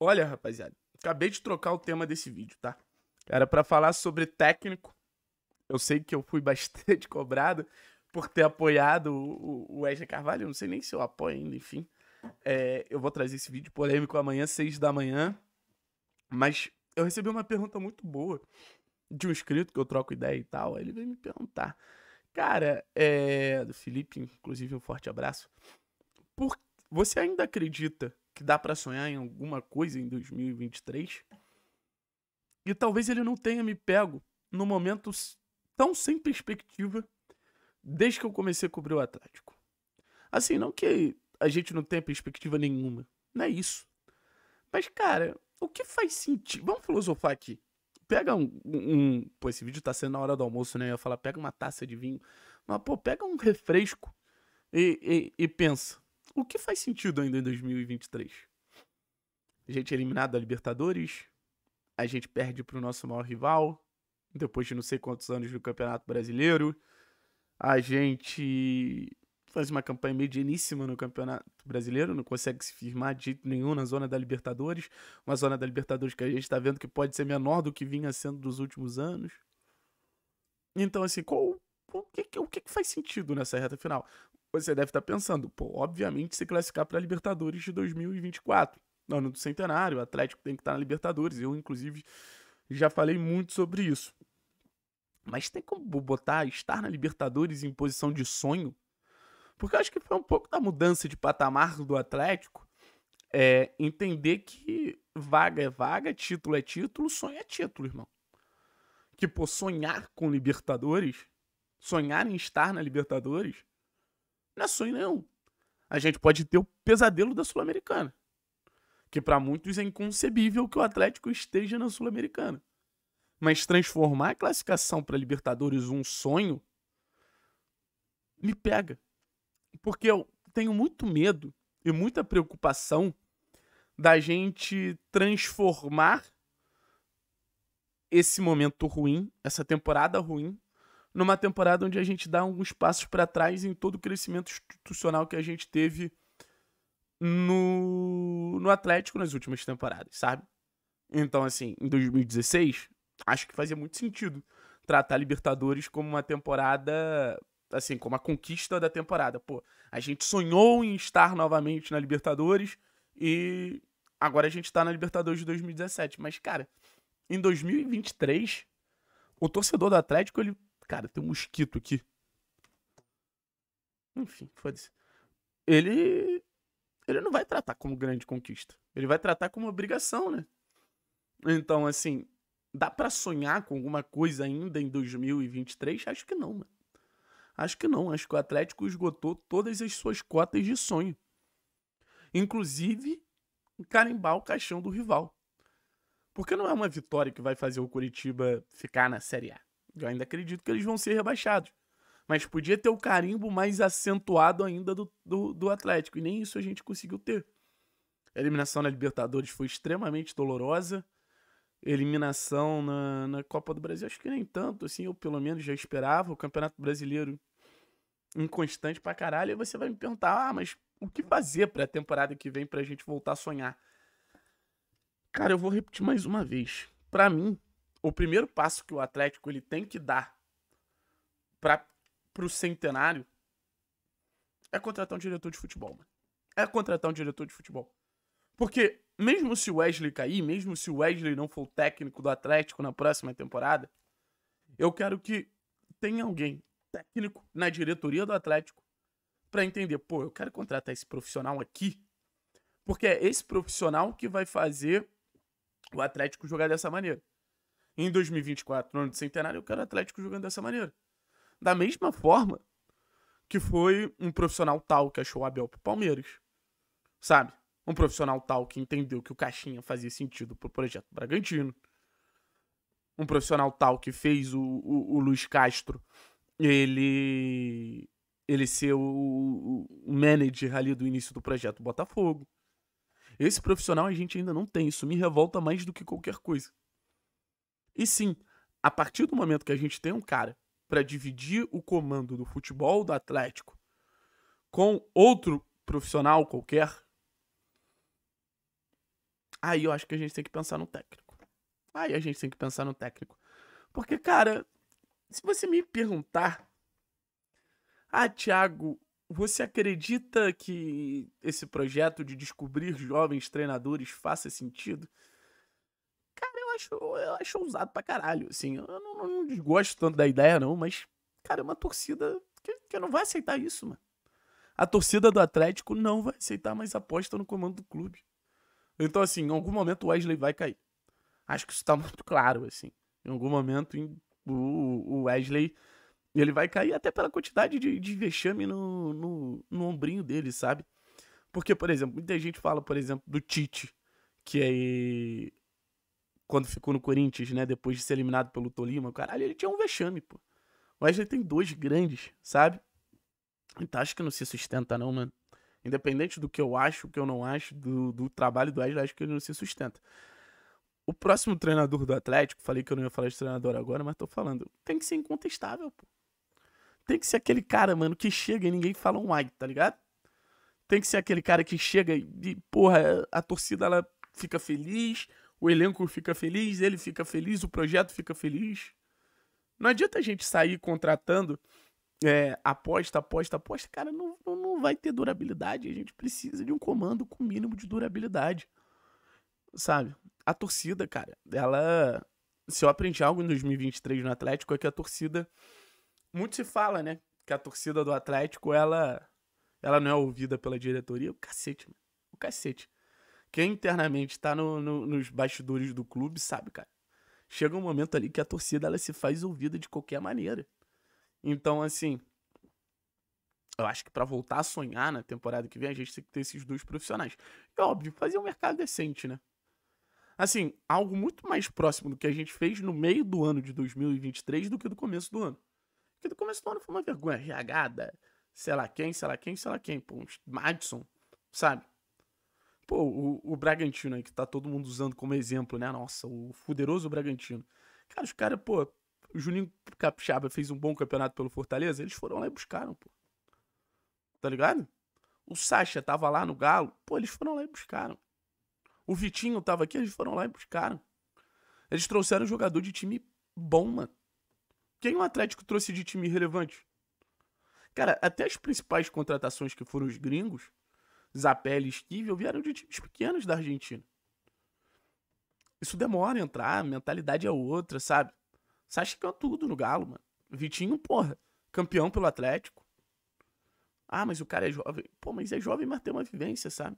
Olha, rapaziada, acabei de trocar o tema desse vídeo, tá? Era para falar sobre técnico. Eu sei que eu fui bastante cobrado por ter apoiado o, o Wesley Carvalho. Eu não sei nem se eu apoio ainda, enfim. É, eu vou trazer esse vídeo polêmico amanhã, seis da manhã. Mas eu recebi uma pergunta muito boa de um inscrito que eu troco ideia e tal. Aí ele veio me perguntar. Cara, é. Do Felipe, inclusive, um forte abraço. Por... Você ainda acredita que dá para sonhar em alguma coisa em 2023. E talvez ele não tenha me pego no momento tão sem perspectiva desde que eu comecei a cobrir o Atlético. Assim, não que a gente não tenha perspectiva nenhuma, não é isso. Mas, cara, o que faz sentido? Vamos filosofar aqui. Pega um, um. Pô, esse vídeo tá sendo na hora do almoço, né? Eu ia falar, pega uma taça de vinho. Mas, pô, pega um refresco e, e, e pensa o que faz sentido ainda em 2023? A gente é eliminado da Libertadores, a gente perde para o nosso maior rival, depois de não sei quantos anos no Campeonato Brasileiro, a gente faz uma campanha medianíssima no Campeonato Brasileiro, não consegue se firmar de jeito nenhum na zona da Libertadores, uma zona da Libertadores que a gente está vendo que pode ser menor do que vinha sendo dos últimos anos. Então, assim, qual, o, que, o que faz sentido nessa reta final? Você deve estar tá pensando, pô, obviamente se classificar para a Libertadores de 2024. No ano do centenário, o Atlético tem que estar tá na Libertadores. Eu, inclusive, já falei muito sobre isso. Mas tem como botar estar na Libertadores em posição de sonho? Porque eu acho que foi um pouco da mudança de patamar do Atlético. É, entender que vaga é vaga, título é título, sonho é título, irmão. Que, pô, sonhar com Libertadores, sonhar em estar na Libertadores, não é sonho nenhum. A gente pode ter o pesadelo da Sul-Americana. Que para muitos é inconcebível que o Atlético esteja na Sul-Americana. Mas transformar a classificação para Libertadores um sonho me pega. Porque eu tenho muito medo e muita preocupação da gente transformar esse momento ruim, essa temporada ruim, numa temporada onde a gente dá alguns passos para trás em todo o crescimento institucional que a gente teve no, no Atlético nas últimas temporadas, sabe? Então, assim, em 2016, acho que fazia muito sentido tratar a Libertadores como uma temporada, assim, como a conquista da temporada. Pô, a gente sonhou em estar novamente na Libertadores e agora a gente tá na Libertadores de 2017. Mas, cara, em 2023, o torcedor do Atlético, ele Cara, tem um mosquito aqui. Enfim, foda-se. Ele. Ele não vai tratar como grande conquista. Ele vai tratar como obrigação, né? Então, assim, dá para sonhar com alguma coisa ainda em 2023? Acho que não, mano. Acho que não. Acho que o Atlético esgotou todas as suas cotas de sonho. Inclusive, carimbar o caixão do rival. Porque não é uma vitória que vai fazer o Curitiba ficar na Série A. Eu ainda acredito que eles vão ser rebaixados. Mas podia ter o carimbo mais acentuado ainda do, do, do Atlético. E nem isso a gente conseguiu ter. A eliminação na Libertadores foi extremamente dolorosa. Eliminação na, na Copa do Brasil, acho que nem tanto, assim, eu pelo menos já esperava. O Campeonato Brasileiro inconstante pra caralho. E você vai me perguntar, ah, mas o que fazer pra temporada que vem pra gente voltar a sonhar? Cara, eu vou repetir mais uma vez. Pra mim, o primeiro passo que o Atlético ele tem que dar para pro centenário é contratar um diretor de futebol, mano. É contratar um diretor de futebol. Porque mesmo se o Wesley cair, mesmo se o Wesley não for o técnico do Atlético na próxima temporada, eu quero que tenha alguém técnico na diretoria do Atlético para entender, pô, eu quero contratar esse profissional aqui, porque é esse profissional que vai fazer o Atlético jogar dessa maneira em 2024, no ano do centenário, eu quero Atlético jogando dessa maneira. Da mesma forma que foi um profissional tal que achou o Abel pro Palmeiras. Sabe? Um profissional tal que entendeu que o Caixinha fazia sentido pro projeto Bragantino. Um profissional tal que fez o, o, o Luiz Castro ele ele ser o, o manager ali do início do projeto Botafogo. Esse profissional a gente ainda não tem, isso me revolta mais do que qualquer coisa. E sim, a partir do momento que a gente tem um cara para dividir o comando do futebol do Atlético com outro profissional qualquer, aí eu acho que a gente tem que pensar no técnico. Aí a gente tem que pensar no técnico. Porque, cara, se você me perguntar, ah, Thiago, você acredita que esse projeto de descobrir jovens treinadores faça sentido? acho, eu acho ousado pra caralho, assim. Eu não, não desgosto tanto da ideia, não, mas, cara, é uma torcida que, que não vai aceitar isso, mano. A torcida do Atlético não vai aceitar mais aposta no comando do clube. Então, assim, em algum momento o Wesley vai cair. Acho que isso tá muito claro, assim. Em algum momento o Wesley ele vai cair até pela quantidade de, de vexame no, no, no ombrinho dele, sabe? Porque, por exemplo, muita gente fala, por exemplo, do Tite, que é quando ficou no Corinthians, né? Depois de ser eliminado pelo Tolima, caralho, ele tinha um vexame, pô. O Wesley tem dois grandes, sabe? Então acho que não se sustenta, não, mano. Independente do que eu acho, o que eu não acho, do, do trabalho do Wesley, acho que ele não se sustenta. O próximo treinador do Atlético, falei que eu não ia falar de treinador agora, mas tô falando, tem que ser incontestável, pô. Tem que ser aquele cara, mano, que chega e ninguém fala um like, tá ligado? Tem que ser aquele cara que chega e, porra, a torcida ela fica feliz, o elenco fica feliz, ele fica feliz, o projeto fica feliz. Não adianta a gente sair contratando é, aposta, aposta, aposta. Cara, não, não vai ter durabilidade. A gente precisa de um comando com mínimo de durabilidade. Sabe? A torcida, cara, ela. Se eu aprendi algo em 2023 no Atlético, é que a torcida. Muito se fala, né? Que a torcida do Atlético, ela. Ela não é ouvida pela diretoria. O cacete, mano. O cacete. Quem internamente tá no, no, nos bastidores do clube sabe, cara. Chega um momento ali que a torcida ela se faz ouvida de qualquer maneira. Então, assim, eu acho que para voltar a sonhar na temporada que vem, a gente tem que ter esses dois profissionais. É óbvio, fazer um mercado decente, né? Assim, algo muito mais próximo do que a gente fez no meio do ano de 2023 do que do começo do ano. Porque do começo do ano foi uma vergonha Reagada, Sei lá quem, sei lá quem, sei lá quem. Pô, Madison, sabe? Pô, o, o Bragantino aí, que tá todo mundo usando como exemplo, né? Nossa, o fuderoso Bragantino. Cara, os caras, pô, o Juninho Capixaba fez um bom campeonato pelo Fortaleza, eles foram lá e buscaram, pô. Tá ligado? O Sacha tava lá no Galo, pô, eles foram lá e buscaram. O Vitinho tava aqui, eles foram lá e buscaram. Eles trouxeram um jogador de time bom, mano. Quem o Atlético trouxe de time relevante? Cara, até as principais contratações que foram os gringos, Zapelli, Esquivel, vieram de times pequenos da Argentina. Isso demora a entrar, a mentalidade é outra, sabe? Sacha é tudo no Galo, mano. Vitinho, porra, campeão pelo Atlético. Ah, mas o cara é jovem. Pô, mas é jovem, mas tem uma vivência, sabe?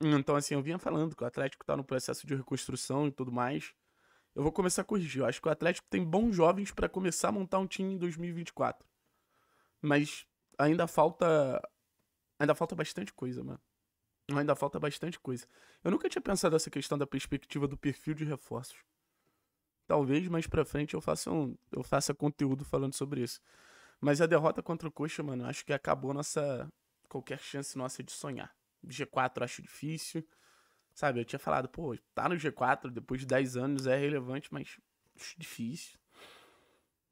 Então, assim, eu vinha falando que o Atlético tá no processo de reconstrução e tudo mais. Eu vou começar a corrigir. Eu acho que o Atlético tem bons jovens para começar a montar um time em 2024. Mas ainda falta Ainda falta bastante coisa, mano. Ainda falta bastante coisa. Eu nunca tinha pensado essa questão da perspectiva do perfil de reforços. Talvez mais pra frente eu faça, um, eu faça conteúdo falando sobre isso. Mas a derrota contra o Coxa, mano, acho que acabou nossa. qualquer chance nossa de sonhar. G4 acho difícil. Sabe, eu tinha falado, pô, tá no G4 depois de 10 anos é relevante, mas difícil.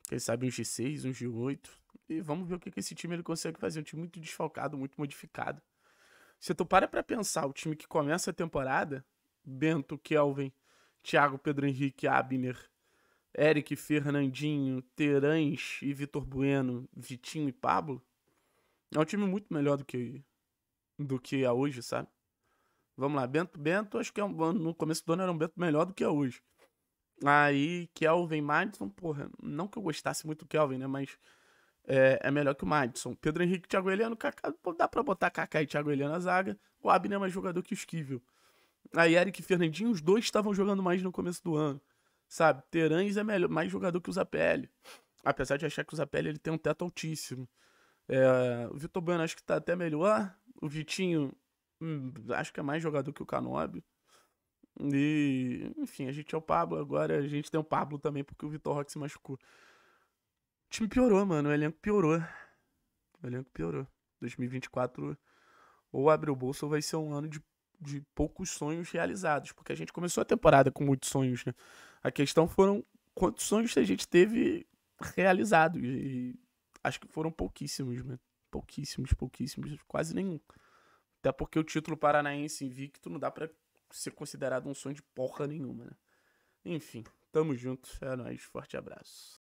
Quem sabe um G6, um G8. E vamos ver o que, que esse time ele consegue fazer. Um time muito desfalcado, muito modificado. Se tu para pra pensar, o time que começa a temporada, Bento, Kelvin, Thiago, Pedro Henrique, Abner, Eric, Fernandinho, Terãs e Vitor Bueno, Vitinho e Pablo, é um time muito melhor do que do que é hoje, sabe? Vamos lá, Bento, Bento, acho que é um, no começo do ano era um Bento melhor do que é hoje. Aí, Kelvin, Madison, porra, não que eu gostasse muito do Kelvin, né, mas é, é, melhor que o Madison. Pedro Henrique, Thiago Heleno, Kaká, dá pra botar Kaká e Thiago Heleno na zaga. O Abner é mais jogador que o Esquivel. Aí Eric e Fernandinho, os dois estavam jogando mais no começo do ano. Sabe? Terães é melhor, mais jogador que o Zapelli. Apesar de achar que o Zapelli ele tem um teto altíssimo. É, o Vitor Bueno acho que tá até melhor. O Vitinho, hum, acho que é mais jogador que o Canóbio. E, enfim, a gente é o Pablo agora. A gente tem o Pablo também, porque o Vitor Roque se machucou time piorou, mano. O elenco piorou. O elenco piorou. 2024 ou abre o bolso ou vai ser um ano de, de poucos sonhos realizados. Porque a gente começou a temporada com muitos sonhos, né? A questão foram quantos sonhos a gente teve realizados. E acho que foram pouquíssimos, mano. Pouquíssimos, pouquíssimos. Quase nenhum. Até porque o título paranaense invicto não dá para ser considerado um sonho de porra nenhuma, né? Enfim, tamo junto. É nóis. Forte abraço.